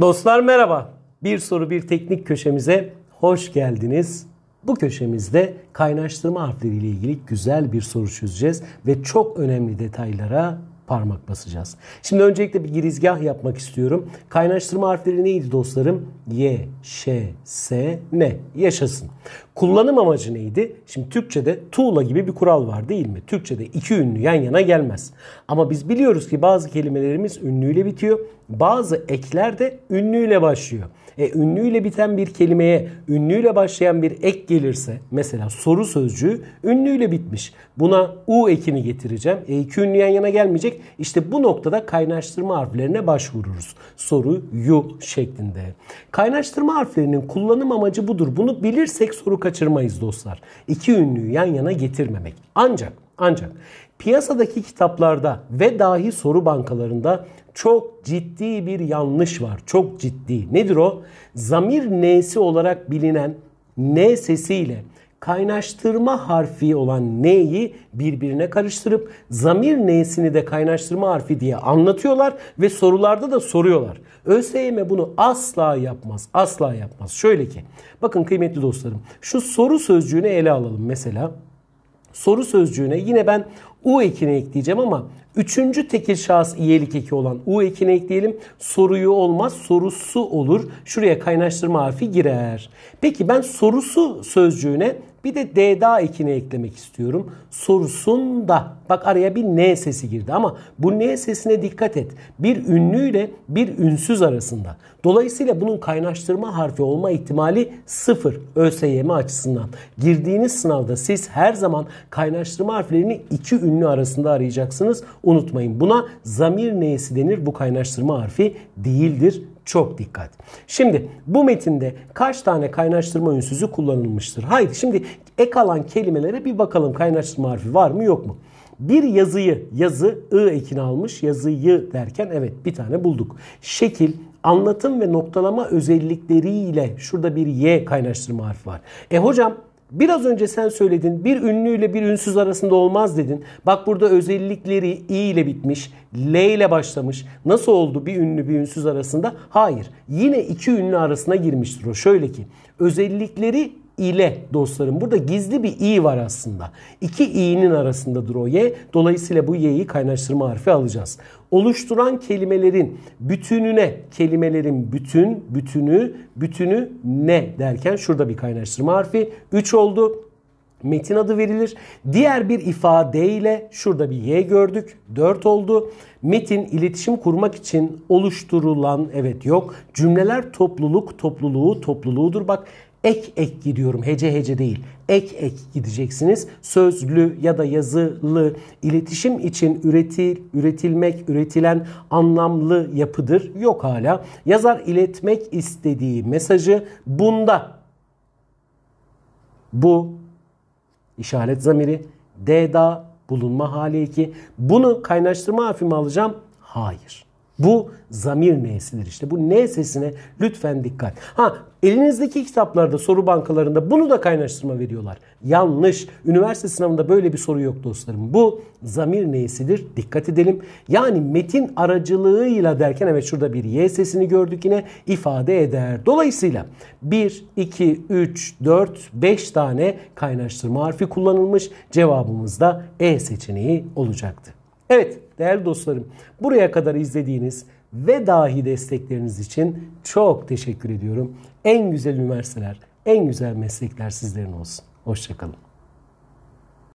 Dostlar merhaba. Bir soru bir teknik köşemize hoş geldiniz. Bu köşemizde kaynaştırma harfleriyle ilgili güzel bir soru çözeceğiz ve çok önemli detaylara parmak basacağız. Şimdi öncelikle bir girizgah yapmak istiyorum. Kaynaştırma harfleri neydi dostlarım? Y, Ş, S, N. Yaşasın. Kullanım amacı neydi? Şimdi Türkçe'de tuğla gibi bir kural var değil mi? Türkçe'de iki ünlü yan yana gelmez. Ama biz biliyoruz ki bazı kelimelerimiz ünlüyle bitiyor. Bazı ekler de ünlüyle başlıyor. E, ünlüyle biten bir kelimeye ünlüyle başlayan bir ek gelirse mesela soru sözcüğü ünlüyle bitmiş. Buna u ekini getireceğim. E, iki ünlü yan yana gelmeyecek. İşte bu noktada kaynaştırma harflerine başvururuz. Soru yu şeklinde. Kaynaştırma harflerinin kullanım amacı budur. Bunu bilirsek soru kaçırmayız dostlar. İki ünlüyü yan yana getirmemek. Ancak ancak piyasadaki kitaplarda ve dahi soru bankalarında çok ciddi bir yanlış var. Çok ciddi. Nedir o? Zamir n'si olarak bilinen n sesiyle kaynaştırma harfi olan n'yi birbirine karıştırıp zamir n'sini de kaynaştırma harfi diye anlatıyorlar ve sorularda da soruyorlar. ÖSYM bunu asla yapmaz. Asla yapmaz. Şöyle ki bakın kıymetli dostlarım şu soru sözcüğünü ele alalım mesela soru sözcüğüne yine ben U ekini ekleyeceğim ama üçüncü tekil şahıs iyelik eki olan U ekini ekleyelim. Soruyu olmaz sorusu olur. Şuraya kaynaştırma harfi girer. Peki ben sorusu sözcüğüne bir de DDA ekini eklemek istiyorum. Sorusunda bak araya bir N sesi girdi ama bu N sesine dikkat et. Bir ünlüyle bir ünsüz arasında. Dolayısıyla bunun kaynaştırma harfi olma ihtimali sıfır ÖSYM açısından. Girdiğiniz sınavda siz her zaman kaynaştırma harflerini iki ünlü arasında arayacaksınız. Unutmayın buna zamir N'si denir bu kaynaştırma harfi değildir çok dikkat. Şimdi bu metinde kaç tane kaynaştırma ünsüzü kullanılmıştır? Haydi şimdi ek alan kelimelere bir bakalım kaynaştırma harfi var mı yok mu? Bir yazıyı, yazı ı ekini almış, yazıyı derken evet bir tane bulduk. Şekil, anlatım ve noktalama özellikleriyle şurada bir y kaynaştırma harfi var. E hocam Biraz önce sen söyledin bir ünlüyle bir ünsüz arasında olmaz dedin. Bak burada özellikleri i ile bitmiş, l ile başlamış. Nasıl oldu bir ünlü bir ünsüz arasında? Hayır. Yine iki ünlü arasına girmiştir o. Şöyle ki özellikleri ile dostlarım. Burada gizli bir i var aslında. İki i'nin arasındadır o y. Dolayısıyla bu y'yi kaynaştırma harfi alacağız. Oluşturan kelimelerin bütününe, kelimelerin bütün, bütünü, bütünü ne derken şurada bir kaynaştırma harfi. 3 oldu metin adı verilir. Diğer bir ifadeyle şurada bir Y gördük. 4 oldu. Metin iletişim kurmak için oluşturulan evet yok. Cümleler topluluk topluluğu topluluğudur. Bak ek ek gidiyorum. Hece hece değil. Ek ek gideceksiniz. Sözlü ya da yazılı iletişim için üretil, üretilmek, üretilen anlamlı yapıdır. Yok hala. Yazar iletmek istediği mesajı bunda. Bu işaret zamiri D'da bulunma hali ki Bunu kaynaştırma harfi alacağım? Hayır. Bu zamir n'sidir işte. Bu n sesine lütfen dikkat. Ha elinizdeki kitaplarda soru bankalarında bunu da kaynaştırma veriyorlar. Yanlış. Üniversite sınavında böyle bir soru yok dostlarım. Bu zamir n'sidir. Dikkat edelim. Yani metin aracılığıyla derken evet şurada bir y sesini gördük yine ifade eder. Dolayısıyla 1, 2, 3, 4, 5 tane kaynaştırma harfi kullanılmış. Cevabımız da e seçeneği olacaktı. Evet değerli dostlarım buraya kadar izlediğiniz ve dahi destekleriniz için çok teşekkür ediyorum. En güzel üniversiteler, en güzel meslekler sizlerin olsun. Hoşçakalın.